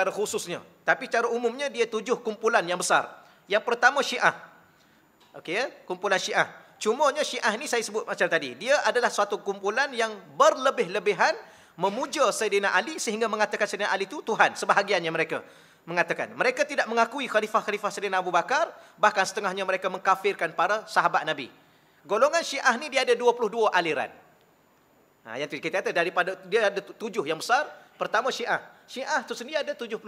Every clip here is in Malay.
secara khususnya. Tapi cara umumnya dia tujuh kumpulan yang besar. Yang pertama Syiah. okay, ya? kumpulan Syiah. Cumanya Syiah ni saya sebut macam tadi, dia adalah suatu kumpulan yang berlebih-lebihan memuja Sayyidina Ali sehingga mengatakan Sayyidina Ali itu Tuhan sebahagiannya mereka mengatakan. Mereka tidak mengakui khalifah-khalifah Sayyidina Abu Bakar, bahkan setengahnya mereka mengkafirkan para sahabat Nabi. Golongan Syiah ni dia ada 22 aliran. Ha, yang kita kata daripada dia ada tujuh yang besar, Pertama Syiah. Syiah tu sendiri ada 72.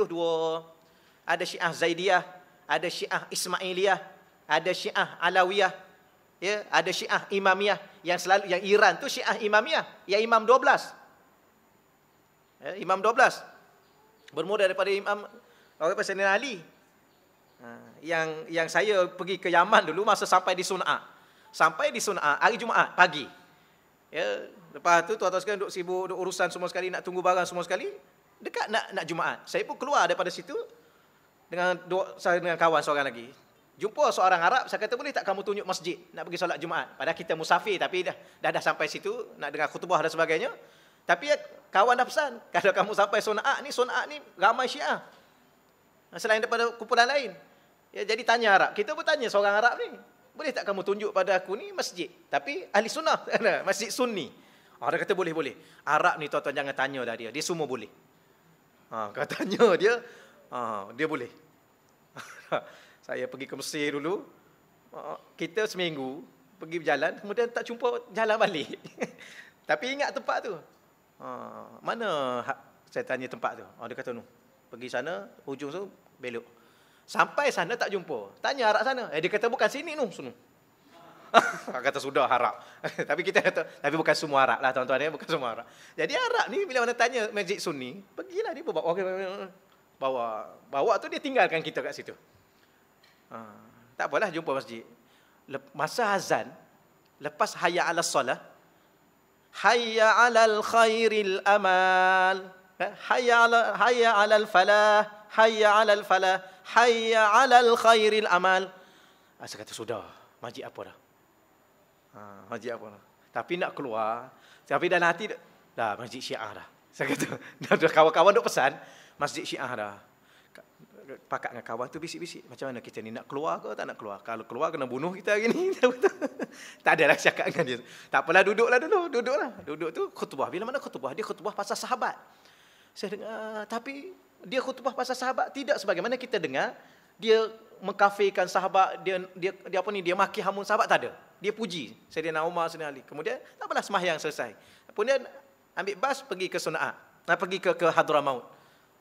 Ada Syiah Zaidiyah, ada Syiah Ismailiyah, ada Syiah Alawiyah. Ya, ada Syiah Imamiyah yang selalu yang Iran tu Syiah Imamiyah, ya Imam 12. Ya, Imam 12. Bermula daripada Imam Abu Hasan Ali. Ha, yang yang saya pergi ke Yaman dulu masa sampai di Sunnah. Sampai di Sunnah. hari Jumaat pagi. Ya, Lepas tu tuan-tuan sekalian duk sibuk duk urusan semua sekali nak tunggu barang semua sekali dekat nak nak Jumaat. Saya pun keluar daripada situ dengan dua saya dengan kawan seorang lagi. Jumpa seorang Arab, saya kata boleh tak kamu tunjuk masjid nak pergi solat Jumaat. Padahal kita musafir tapi dah dah, dah sampai situ nak dengar khutbah dan sebagainya. Tapi kawan dah pesan, kalau kamu sampai Sunaat ni, Sunaat ni ramai Syiah. Selain daripada kumpulan lain. Ya, jadi tanya Arab. Kita pun tanya seorang Arab ni. Boleh tak kamu tunjuk pada aku ni masjid? Tapi ahli sunnah. masjid sunni. Orang ah, kata boleh-boleh. Arab ni tuan-tuan jangan tanya lah dia. Dia semua boleh. Ha, ah, katanya dia, ha, dia boleh. Saya pergi ke Mesir dulu. Kita seminggu pergi berjalan. Kemudian tak jumpa jalan balik. Tapi ingat tempat tu. Ha, mana saya tanya tempat tu. Ha, dia kata, no. pergi sana, hujung tu, belok. Sampai sana tak jumpa. Tanya arah sana. Eh, dia kata, bukan sini, no. Sunuh kata sudah harap. tapi kita kata, tapi bukan semua harap lah tuan-tuan ya, bukan semua harap. Jadi harap ni bila mana tanya Masjid Sunni, pergilah dia bawa. Bawa, bawa tu dia tinggalkan kita kat situ. Ha, tak apalah jumpa masjid. Lep, masa azan, lepas hayya ala salah, hayya ala khairil amal. Ha, hayya ala, hayya ala falah, hayya ala falah, hayya ala khairil amal. Ah, saya kata sudah, masjid apa dah? Ha, masjid apa? Tapi nak keluar, tapi dah nanti dah masjid Syiah dah. Saya kata, dah, dah kawan-kawan duk pesan masjid Syiah dah. Pakat dengan kawan tu bisik-bisik. Macam mana kita ni nak keluar ke tak nak keluar? Kalau keluar kena bunuh kita hari ni. tak adalah cakap dengan dia. Tak apalah duduklah dulu. Duduklah. Duduk tu khutbah. Bila mana khutbah? Dia khutbah pasal sahabat. Saya dengar. Ah, tapi dia khutbah pasal sahabat. Tidak sebagaimana kita dengar. Dia mengkafirkan sahabat. Dia, dia, dia apa ni? Dia maki hamun sahabat. Tak ada dia puji Sayyidina Umar Sayyidina Ali. Kemudian tak apalah sembahyang selesai. Kemudian ambil bas pergi ke Sunaa. Nak pergi ke ke Hadramaut.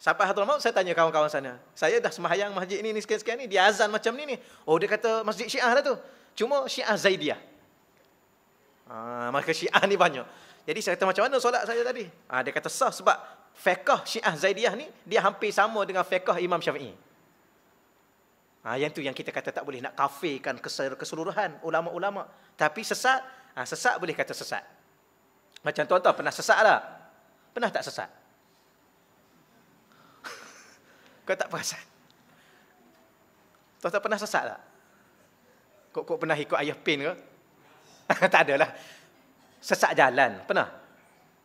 Sampai Hadramaut saya tanya kawan-kawan sana. Saya dah sembahyang masjid ini ni sekian-sekian ni dia azan macam ni ni. Oh dia kata masjid Syiah lah tu. Cuma Syiah Zaidiyah. Ah, maka Syiah ni banyak. Jadi saya kata macam mana solat saya tadi? Ah, dia kata sah sebab fiqh Syiah Zaidiyah ni dia hampir sama dengan fiqh Imam Syafi'i. Ha, yang tu yang kita kata tak boleh nak kafirkan keseluruhan ulama-ulama. Tapi sesat, ha, sesat boleh kata sesat. Macam tuan-tuan pernah sesat tak? Pernah tak sesat? Kau tak perasan? Tuan-tuan pernah sesat tak? Kok kok pernah ikut ayah pin ke? tak adalah. Sesat jalan, pernah?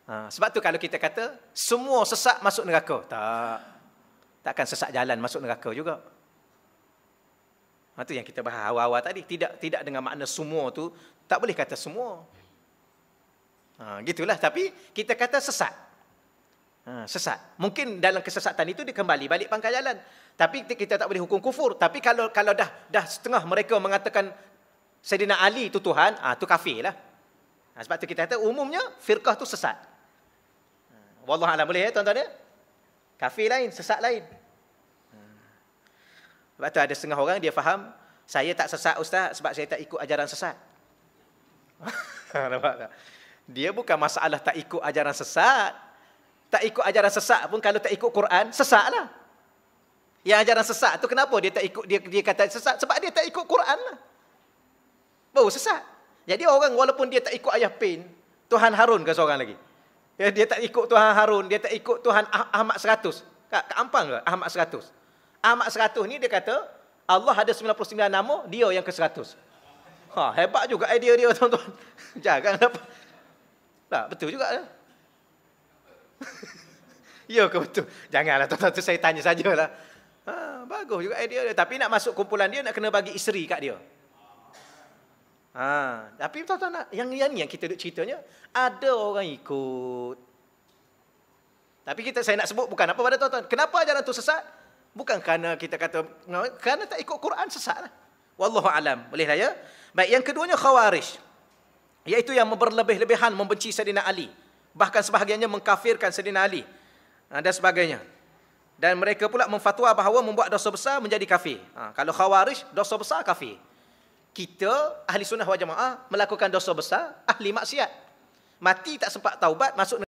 Ha, sebab tu kalau kita kata semua sesat masuk neraka, tak. Takkan sesat jalan masuk neraka juga. Itu ha, yang kita bahas awal-awal tadi. Tidak tidak dengan makna semua tu tak boleh kata semua. Ha, gitulah. Tapi kita kata sesat. Ha, sesat. Mungkin dalam kesesatan itu dia kembali balik pangkal jalan. Tapi kita tak boleh hukum kufur. Tapi kalau kalau dah dah setengah mereka mengatakan Sayyidina Ali itu Tuhan, ah ha, tu kafir lah. Ha, sebab tu kita kata umumnya firqah tu sesat. Ha, Wallahualam boleh ya tuan-tuan ya? Kafir lain, sesat lain. Sebab tu ada setengah orang dia faham, saya tak sesat ustaz sebab saya tak ikut ajaran sesat. Ha, nampak tak? Dia bukan masalah tak ikut ajaran sesat. Tak ikut ajaran sesat pun kalau tak ikut Quran, sesatlah. Yang ajaran sesat tu kenapa dia tak ikut dia dia kata sesat? Sebab dia tak ikut Quran lah. Baru sesat. Jadi orang walaupun dia tak ikut ayah Pin, Tuhan Harun ke seorang lagi. Eh, dia, tak ikut Tuhan Harun, dia tak ikut Tuhan ah-, Ahmad 100. Kak, ke Ampang ke Ahmad 100? Ahmad seratus ni dia kata Allah ada 99 nama, dia yang ke seratus. Ha, hebat juga idea dia tuan-tuan. Jangan apa. Tak, lah, betul juga. Ya Yo, ya ke betul? Janganlah tuan-tuan tu saya tanya sajalah. Ha, bagus juga idea dia. Tapi nak masuk kumpulan dia, nak kena bagi isteri kat dia. Ha, tapi tuan-tuan nak, yang, yang yang kita duduk ceritanya, ada orang ikut. Tapi kita saya nak sebut bukan apa pada tuan-tuan. Kenapa jalan tu sesat? Bukan kerana kita kata kerana tak ikut Quran sesat. Lah. Wallahu alam. Boleh saya? Baik, yang keduanya Khawarij. Iaitu yang berlebih-lebihan membenci Saidina Ali. Bahkan sebahagiannya mengkafirkan Saidina Ali. Ha, dan sebagainya. Dan mereka pula memfatwa bahawa membuat dosa besar menjadi kafir. Ha, kalau Khawarij, dosa besar kafir. Kita, ahli sunnah wa jamaah, melakukan dosa besar, ahli maksiat. Mati tak sempat taubat, masuk